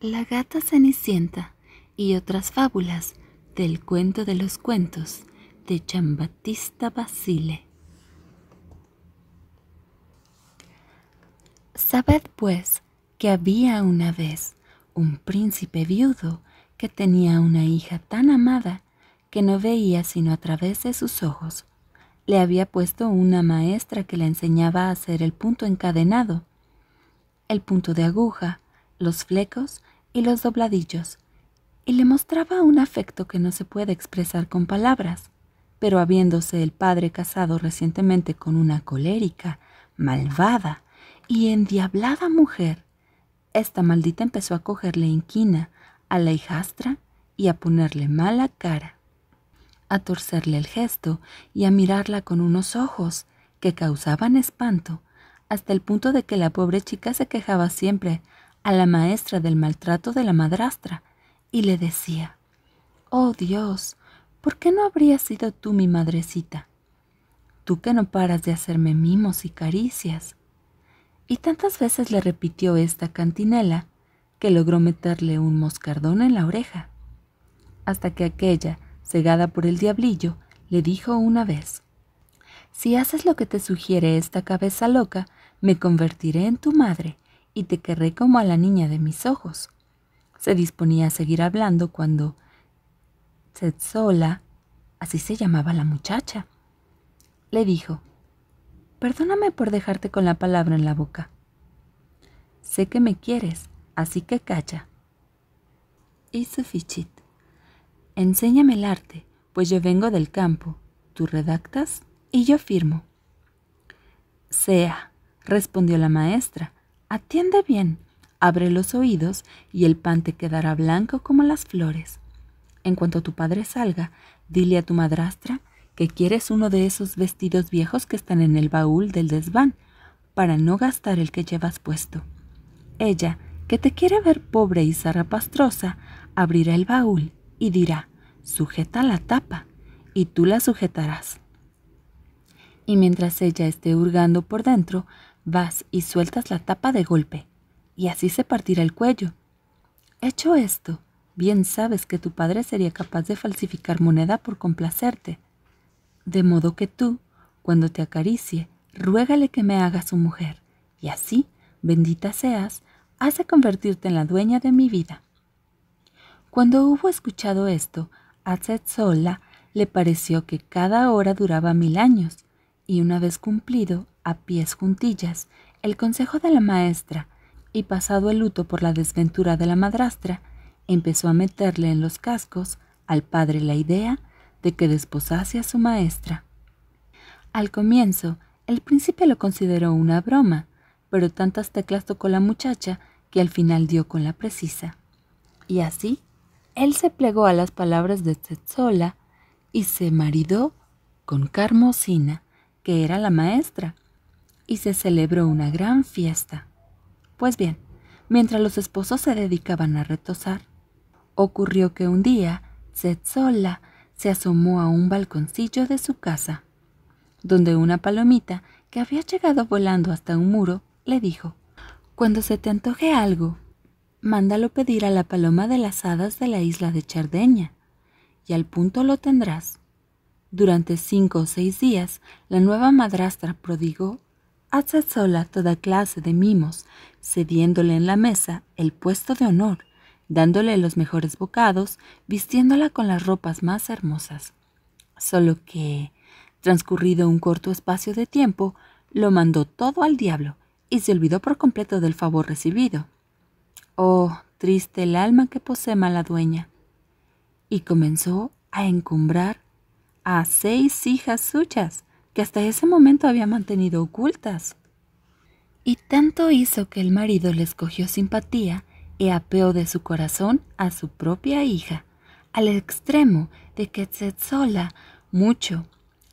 La gata Cenicienta y otras fábulas del cuento de los cuentos de Giambattista Basile. Sabed pues que había una vez un príncipe viudo que tenía una hija tan amada que no veía sino a través de sus ojos. Le había puesto una maestra que le enseñaba a hacer el punto encadenado, el punto de aguja, los flecos y los dobladillos, y le mostraba un afecto que no se puede expresar con palabras, pero habiéndose el padre casado recientemente con una colérica, malvada y endiablada mujer, esta maldita empezó a cogerle inquina a la hijastra y a ponerle mala cara, a torcerle el gesto y a mirarla con unos ojos que causaban espanto, hasta el punto de que la pobre chica se quejaba siempre a la maestra del maltrato de la madrastra y le decía, Oh Dios, ¿por qué no habrías sido tú mi madrecita? Tú que no paras de hacerme mimos y caricias. Y tantas veces le repitió esta cantinela que logró meterle un moscardón en la oreja, hasta que aquella, cegada por el diablillo, le dijo una vez, Si haces lo que te sugiere esta cabeza loca, me convertiré en tu madre y te querré como a la niña de mis ojos. Se disponía a seguir hablando cuando Tetsola, así se llamaba la muchacha, le dijo, Perdóname por dejarte con la palabra en la boca. Sé que me quieres, así que calla. Y fichit. Enséñame el arte, pues yo vengo del campo. Tú redactas y yo firmo. Sea, respondió la maestra, Atiende bien, abre los oídos y el pan te quedará blanco como las flores. En cuanto tu padre salga, dile a tu madrastra que quieres uno de esos vestidos viejos que están en el baúl del desván, para no gastar el que llevas puesto. Ella, que te quiere ver pobre y zarrapastrosa, abrirá el baúl y dirá, sujeta la tapa, y tú la sujetarás. Y mientras ella esté hurgando por dentro, vas y sueltas la tapa de golpe, y así se partirá el cuello. Hecho esto, bien sabes que tu padre sería capaz de falsificar moneda por complacerte. De modo que tú, cuando te acaricie, ruégale que me haga su mujer, y así, bendita seas, hace convertirte en la dueña de mi vida. Cuando hubo escuchado esto, a Sola le pareció que cada hora duraba mil años, y una vez cumplido a pies juntillas, el consejo de la maestra, y pasado el luto por la desventura de la madrastra, empezó a meterle en los cascos al padre la idea de que desposase a su maestra. Al comienzo, el príncipe lo consideró una broma, pero tantas teclas tocó la muchacha que al final dio con la precisa. Y así, él se plegó a las palabras de Tetzola y se maridó con Carmosina, que era la maestra, y se celebró una gran fiesta. Pues bien, mientras los esposos se dedicaban a retosar, ocurrió que un día Zetzola se asomó a un balconcillo de su casa, donde una palomita que había llegado volando hasta un muro le dijo, Cuando se te antoje algo, mándalo pedir a la paloma de las hadas de la isla de Chardeña, y al punto lo tendrás. Durante cinco o seis días, la nueva madrastra prodigó hacía sola toda clase de mimos, cediéndole en la mesa el puesto de honor, dándole los mejores bocados, vistiéndola con las ropas más hermosas. Solo que, transcurrido un corto espacio de tiempo, lo mandó todo al diablo y se olvidó por completo del favor recibido. Oh, triste el alma que posee mala dueña. Y comenzó a encumbrar a seis hijas suyas, que hasta ese momento había mantenido ocultas. Y tanto hizo que el marido le escogió simpatía y apeó de su corazón a su propia hija, al extremo de que sola mucho,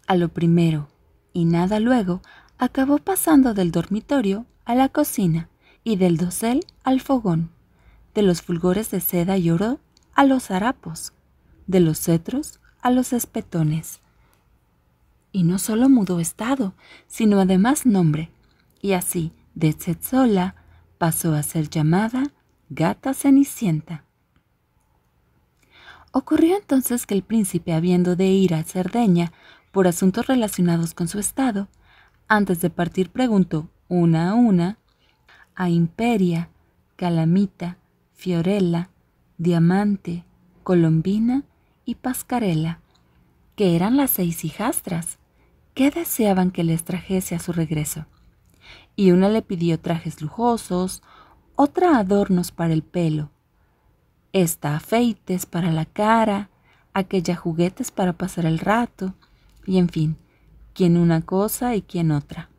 a lo primero, y nada luego, acabó pasando del dormitorio a la cocina y del dosel al fogón, de los fulgores de seda y oro a los harapos, de los cetros a los espetones y no solo mudó estado, sino además nombre, y así de Zetzola, pasó a ser llamada Gata Cenicienta. Ocurrió entonces que el príncipe, habiendo de ir a Cerdeña por asuntos relacionados con su estado, antes de partir preguntó una a una a Imperia, Calamita, Fiorella, Diamante, Colombina y Pascarela, que eran las seis hijastras, qué deseaban que les trajese a su regreso. Y una le pidió trajes lujosos, otra adornos para el pelo, esta afeites para la cara, aquella juguetes para pasar el rato, y en fin, quien una cosa y quien otra.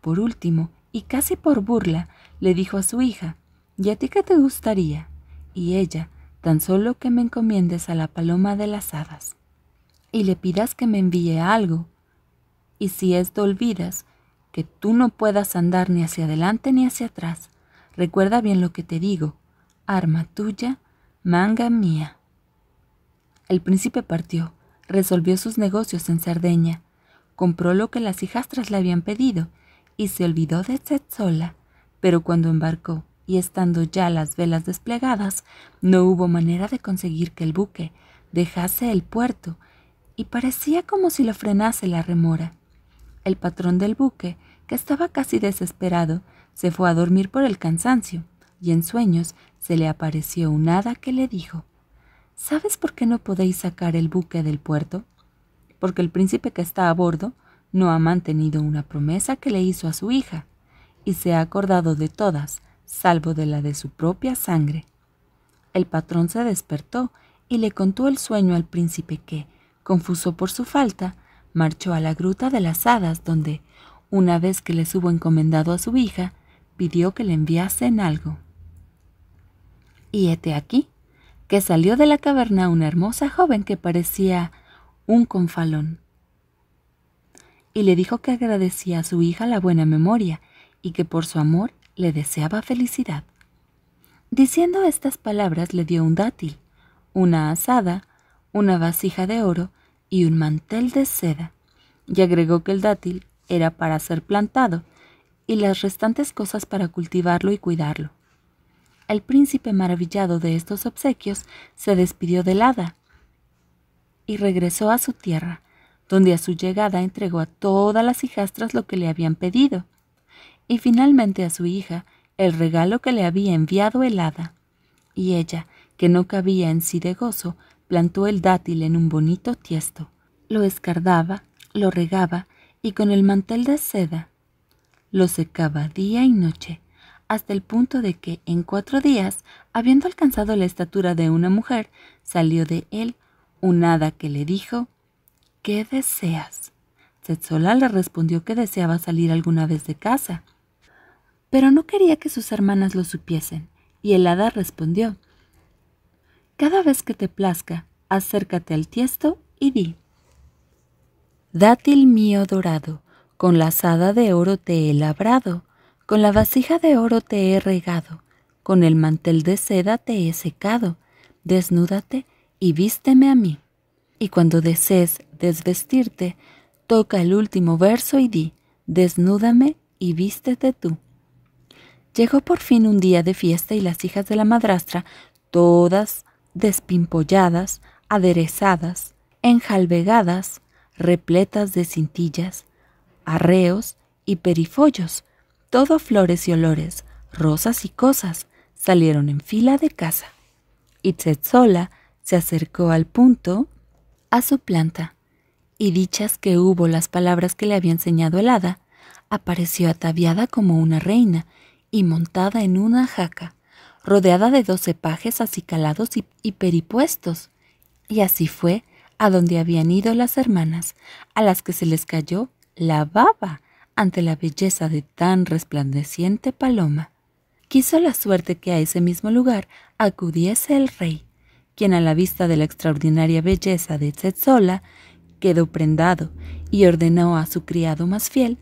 Por último, y casi por burla, le dijo a su hija, ¿y a ti qué te gustaría? Y ella, tan solo que me encomiendes a la paloma de las hadas, y le pidas que me envíe algo, y si esto olvidas, que tú no puedas andar ni hacia adelante ni hacia atrás. Recuerda bien lo que te digo. Arma tuya, manga mía. El príncipe partió, resolvió sus negocios en Cerdeña, compró lo que las hijastras le habían pedido y se olvidó de sola, Pero cuando embarcó y estando ya las velas desplegadas, no hubo manera de conseguir que el buque dejase el puerto y parecía como si lo frenase la remora el patrón del buque, que estaba casi desesperado, se fue a dormir por el cansancio, y en sueños se le apareció un hada que le dijo ¿Sabes por qué no podéis sacar el buque del puerto? Porque el príncipe que está a bordo no ha mantenido una promesa que le hizo a su hija, y se ha acordado de todas, salvo de la de su propia sangre. El patrón se despertó y le contó el sueño al príncipe que, confuso por su falta, marchó a la gruta de las hadas donde, una vez que les hubo encomendado a su hija, pidió que le enviasen algo. Y hete aquí, que salió de la caverna una hermosa joven que parecía un confalón. Y le dijo que agradecía a su hija la buena memoria y que por su amor le deseaba felicidad. Diciendo estas palabras le dio un dátil, una asada, una vasija de oro y un mantel de seda, y agregó que el dátil era para ser plantado y las restantes cosas para cultivarlo y cuidarlo. El príncipe maravillado de estos obsequios se despidió del hada y regresó a su tierra, donde a su llegada entregó a todas las hijastras lo que le habían pedido, y finalmente a su hija el regalo que le había enviado el hada. Y ella, que no cabía en sí de gozo, plantó el dátil en un bonito tiesto, lo escardaba, lo regaba y con el mantel de seda lo secaba día y noche, hasta el punto de que en cuatro días, habiendo alcanzado la estatura de una mujer, salió de él un hada que le dijo, ¿Qué deseas? Setzola le respondió que deseaba salir alguna vez de casa, pero no quería que sus hermanas lo supiesen, y el hada respondió, cada vez que te plazca, acércate al tiesto y di. Dátil mío dorado, con la asada de oro te he labrado, con la vasija de oro te he regado, con el mantel de seda te he secado, desnúdate y vísteme a mí. Y cuando desees desvestirte, toca el último verso y di, desnúdame y vístete tú. Llegó por fin un día de fiesta y las hijas de la madrastra, todas despimpolladas, aderezadas, enjalbegadas, repletas de cintillas, arreos y perifollos, todo flores y olores, rosas y cosas, salieron en fila de casa. Itzetzola se acercó al punto a su planta, y dichas que hubo las palabras que le había enseñado el hada, apareció ataviada como una reina y montada en una jaca rodeada de doce pajes acicalados y, peripuestos. Y así fue a donde habían ido las hermanas, a las que se les cayó la baba ante la belleza de tan resplandeciente paloma. Quiso la suerte que a ese mismo lugar acudiese el rey, quien a la vista de la extraordinaria belleza de Tzetzola quedó prendado y ordenó a su criado más fiel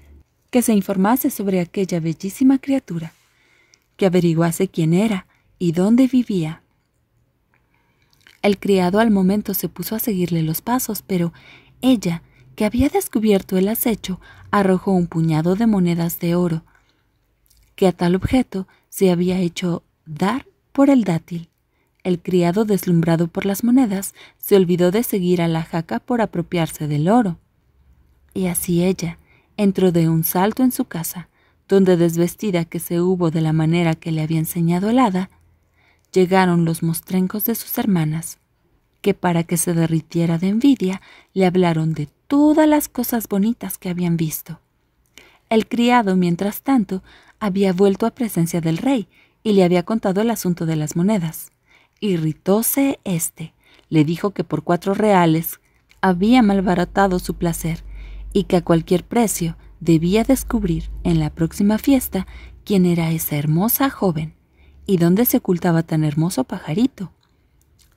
que se informase sobre aquella bellísima criatura, que averiguase quién era y dónde vivía. El criado al momento se puso a seguirle los pasos, pero ella, que había descubierto el acecho, arrojó un puñado de monedas de oro, que a tal objeto se había hecho dar por el dátil. El criado, deslumbrado por las monedas, se olvidó de seguir a la jaca por apropiarse del oro. Y así ella entró de un salto en su casa, donde desvestida que se hubo de la manera que le había enseñado el hada, llegaron los mostrencos de sus hermanas, que para que se derritiera de envidia le hablaron de todas las cosas bonitas que habían visto. El criado, mientras tanto, había vuelto a presencia del rey y le había contado el asunto de las monedas. Irritóse éste, le dijo que por cuatro reales había malbaratado su placer y que a cualquier precio debía descubrir en la próxima fiesta quién era esa hermosa joven y dónde se ocultaba tan hermoso pajarito.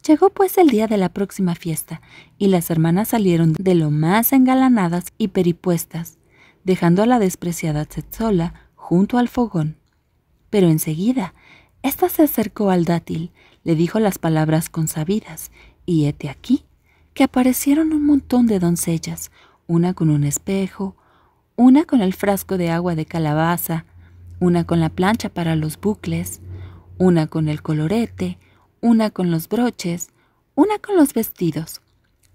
Llegó pues el día de la próxima fiesta, y las hermanas salieron de lo más engalanadas y peripuestas, dejando a la despreciada Tzetzola junto al fogón. Pero enseguida, ésta se acercó al dátil, le dijo las palabras consabidas, y hete aquí, que aparecieron un montón de doncellas, una con un espejo, una con el frasco de agua de calabaza, una con la plancha para los bucles, una con el colorete, una con los broches, una con los vestidos,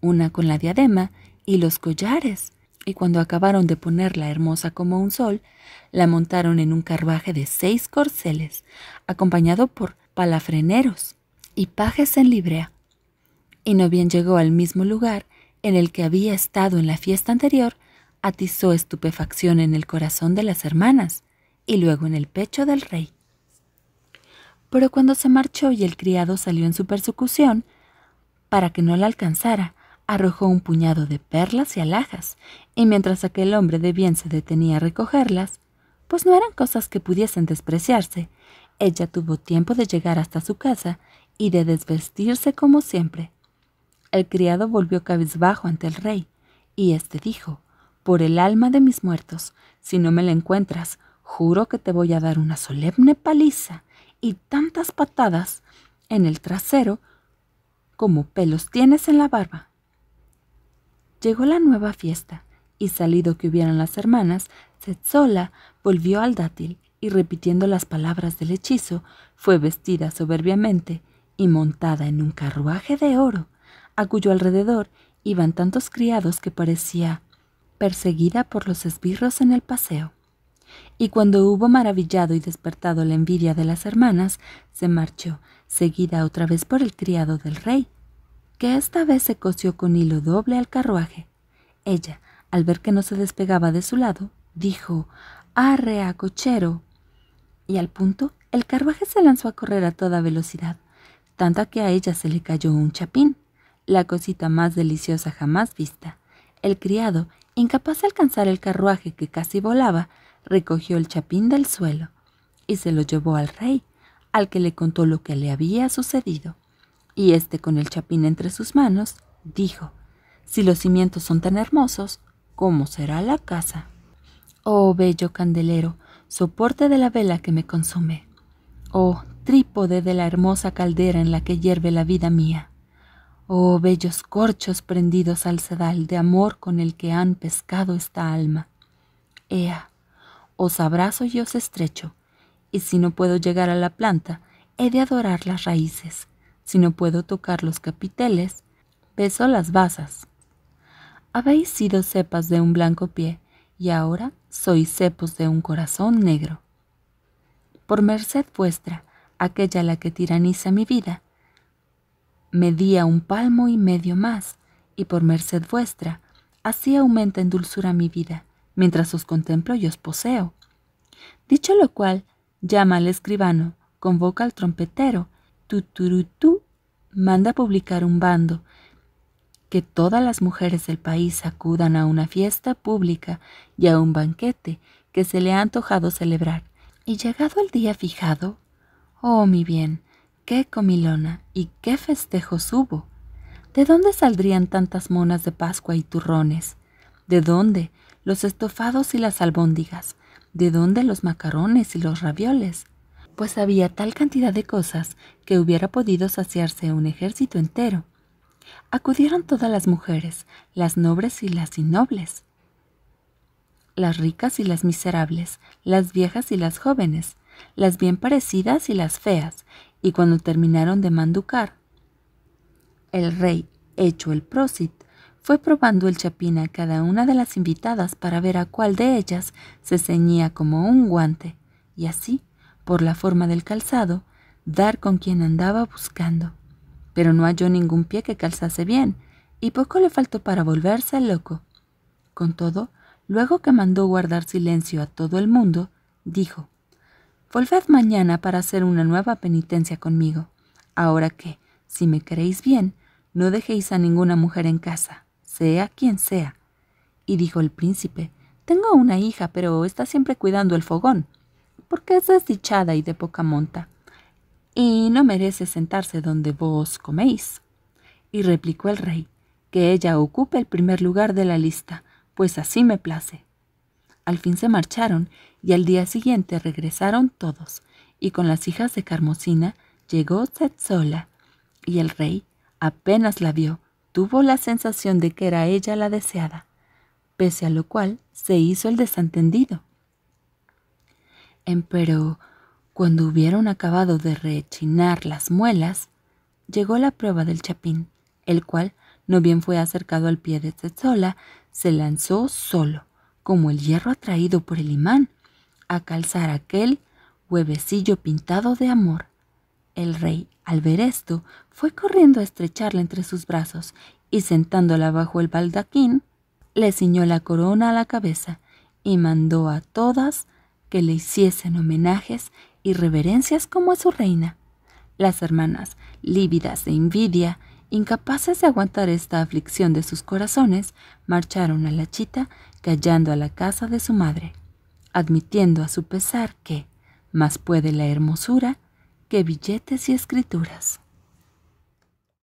una con la diadema y los collares, y cuando acabaron de ponerla hermosa como un sol, la montaron en un carruaje de seis corceles, acompañado por palafreneros y pajes en librea. Y no bien llegó al mismo lugar en el que había estado en la fiesta anterior, atizó estupefacción en el corazón de las hermanas y luego en el pecho del rey pero cuando se marchó y el criado salió en su persecución, para que no la alcanzara, arrojó un puñado de perlas y alhajas, y mientras aquel hombre de bien se detenía a recogerlas, pues no eran cosas que pudiesen despreciarse, ella tuvo tiempo de llegar hasta su casa y de desvestirse como siempre. El criado volvió cabizbajo ante el rey, y éste dijo, Por el alma de mis muertos, si no me la encuentras, juro que te voy a dar una solemne paliza y tantas patadas en el trasero como pelos tienes en la barba. Llegó la nueva fiesta, y salido que hubieran las hermanas, Setzola volvió al dátil y repitiendo las palabras del hechizo, fue vestida soberbiamente y montada en un carruaje de oro, a cuyo alrededor iban tantos criados que parecía perseguida por los esbirros en el paseo. Y cuando hubo maravillado y despertado la envidia de las hermanas, se marchó, seguida otra vez por el criado del rey, que esta vez se cosió con hilo doble al carruaje. Ella, al ver que no se despegaba de su lado, dijo a cochero. Y al punto, el carruaje se lanzó a correr a toda velocidad, tanto que a ella se le cayó un chapín, la cosita más deliciosa jamás vista. El criado, incapaz de alcanzar el carruaje que casi volaba, recogió el chapín del suelo y se lo llevó al rey, al que le contó lo que le había sucedido. Y éste con el chapín entre sus manos, dijo, Si los cimientos son tan hermosos, ¿cómo será la casa? Oh bello candelero, soporte de la vela que me consume. Oh trípode de la hermosa caldera en la que hierve la vida mía. Oh bellos corchos prendidos al sedal de amor con el que han pescado esta alma. Ea, os abrazo y os estrecho, y si no puedo llegar a la planta, he de adorar las raíces, si no puedo tocar los capiteles, beso las basas. Habéis sido cepas de un blanco pie, y ahora sois cepos de un corazón negro. Por merced vuestra, aquella la que tiraniza mi vida, medía un palmo y medio más, y por merced vuestra, así aumenta en dulzura mi vida, mientras os contemplo y os poseo. Dicho lo cual, llama al escribano, convoca al trompetero, tuturutú, manda publicar un bando, que todas las mujeres del país acudan a una fiesta pública y a un banquete que se le ha antojado celebrar. Y llegado el día fijado, oh mi bien, qué comilona y qué festejos hubo. ¿De dónde saldrían tantas monas de Pascua y turrones? ¿De dónde? los estofados y las albóndigas, de dónde los macarrones y los ravioles, pues había tal cantidad de cosas que hubiera podido saciarse un ejército entero. Acudieron todas las mujeres, las nobles y las innobles, las ricas y las miserables, las viejas y las jóvenes, las bien parecidas y las feas, y cuando terminaron de manducar, el rey, hecho el prócit, fue probando el chapín a cada una de las invitadas para ver a cuál de ellas se ceñía como un guante, y así, por la forma del calzado, dar con quien andaba buscando. Pero no halló ningún pie que calzase bien, y poco le faltó para volverse loco. Con todo, luego que mandó guardar silencio a todo el mundo, dijo, Volved mañana para hacer una nueva penitencia conmigo, ahora que, si me queréis bien, no dejéis a ninguna mujer en casa sea quien sea. Y dijo el príncipe, tengo una hija, pero está siempre cuidando el fogón, porque es desdichada y de poca monta, y no merece sentarse donde vos coméis. Y replicó el rey, que ella ocupe el primer lugar de la lista, pues así me place. Al fin se marcharon, y al día siguiente regresaron todos, y con las hijas de Carmosina llegó Tetzola, y el rey apenas la vio, tuvo la sensación de que era ella la deseada, pese a lo cual se hizo el desentendido. Empero, cuando hubieron acabado de rechinar las muelas, llegó la prueba del chapín, el cual, no bien fue acercado al pie de Tetzola, se lanzó solo, como el hierro atraído por el imán, a calzar aquel huevecillo pintado de amor. El rey al ver esto, fue corriendo a estrecharla entre sus brazos y sentándola bajo el baldaquín, le ciñó la corona a la cabeza y mandó a todas que le hiciesen homenajes y reverencias como a su reina. Las hermanas, lívidas de envidia, incapaces de aguantar esta aflicción de sus corazones, marcharon a la chita, callando a la casa de su madre, admitiendo a su pesar que, más puede la hermosura, que billetes y escrituras.